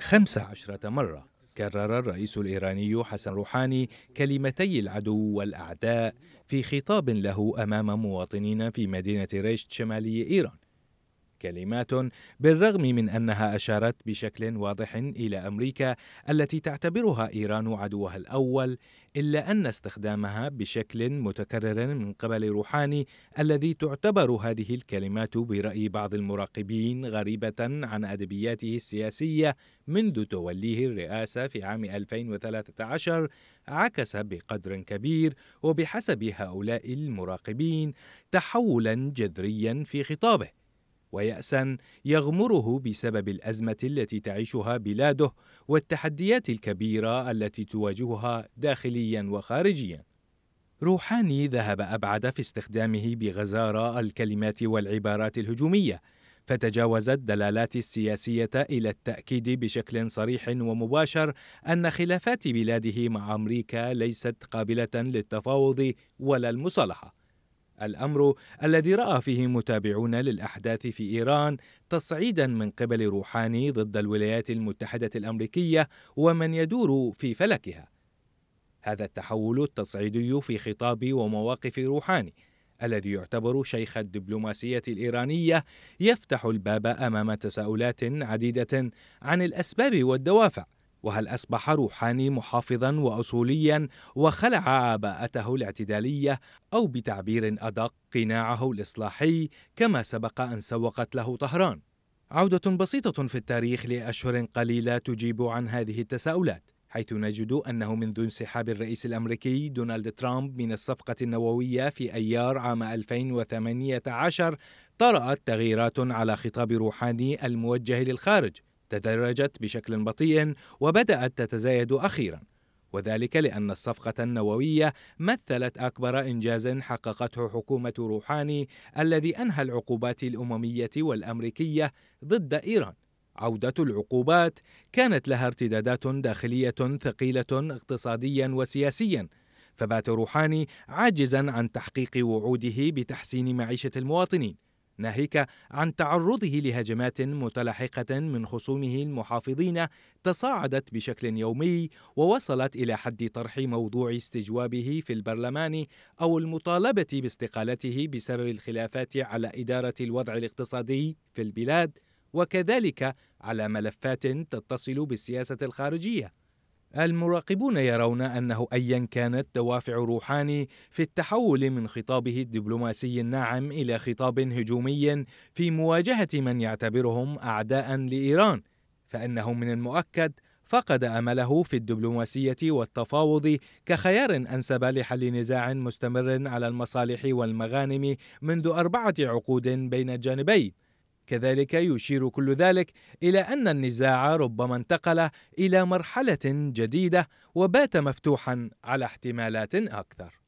خمس عشرة مرة كرر الرئيس الإيراني حسن روحاني كلمتي العدو والأعداء في خطاب له أمام مواطنين في مدينة ريشت شمالي إيران كلمات بالرغم من انها اشارت بشكل واضح الى امريكا التي تعتبرها ايران عدوها الاول الا ان استخدامها بشكل متكرر من قبل روحاني الذي تعتبر هذه الكلمات براي بعض المراقبين غريبه عن ادبياته السياسيه منذ توليه الرئاسه في عام 2013 عكس بقدر كبير وبحسب هؤلاء المراقبين تحولا جذريا في خطابه ويأسا يغمره بسبب الأزمة التي تعيشها بلاده والتحديات الكبيرة التي تواجهها داخليا وخارجيا. روحاني ذهب أبعد في استخدامه بغزارة الكلمات والعبارات الهجومية، فتجاوزت دلالات السياسية إلى التأكيد بشكل صريح ومباشر أن خلافات بلاده مع أمريكا ليست قابلة للتفاوض ولا المصالحة. الامر الذي راى فيه متابعون للاحداث في ايران تصعيدا من قبل روحاني ضد الولايات المتحده الامريكيه ومن يدور في فلكها. هذا التحول التصعيدي في خطاب ومواقف روحاني الذي يعتبر شيخ الدبلوماسيه الايرانيه يفتح الباب امام تساؤلات عديده عن الاسباب والدوافع وهل أصبح روحاني محافظا وأصوليا وخلع عباءته الاعتدالية أو بتعبير أدق قناعه الإصلاحي كما سبق أن سوقت له طهران عودة بسيطة في التاريخ لأشهر قليلة تجيب عن هذه التساؤلات حيث نجد أنه منذ انسحاب الرئيس الأمريكي دونالد ترامب من الصفقة النووية في أيار عام 2018 طرأت تغييرات على خطاب روحاني الموجه للخارج تدرجت بشكل بطيء وبدأت تتزايد أخيرا وذلك لأن الصفقة النووية مثلت أكبر إنجاز حققته حكومة روحاني الذي أنهى العقوبات الأممية والأمريكية ضد إيران عودة العقوبات كانت لها ارتدادات داخلية ثقيلة اقتصاديا وسياسيا فبات روحاني عاجزا عن تحقيق وعوده بتحسين معيشة المواطنين ناهيك عن تعرضه لهجمات متلاحقة من خصومه المحافظين تصاعدت بشكل يومي ووصلت إلى حد طرح موضوع استجوابه في البرلمان أو المطالبة باستقالته بسبب الخلافات على إدارة الوضع الاقتصادي في البلاد وكذلك على ملفات تتصل بالسياسة الخارجية المراقبون يرون أنه أيا كانت دوافع روحاني في التحول من خطابه الدبلوماسي الناعم إلى خطاب هجومي في مواجهة من يعتبرهم أعداء لإيران فإنه من المؤكد فقد امله في الدبلوماسيه والتفاوض كخيار انسب لحل نزاع مستمر على المصالح والمغانم منذ اربعه عقود بين الجانبين كذلك يشير كل ذلك إلى أن النزاع ربما انتقل إلى مرحلة جديدة وبات مفتوحا على احتمالات أكثر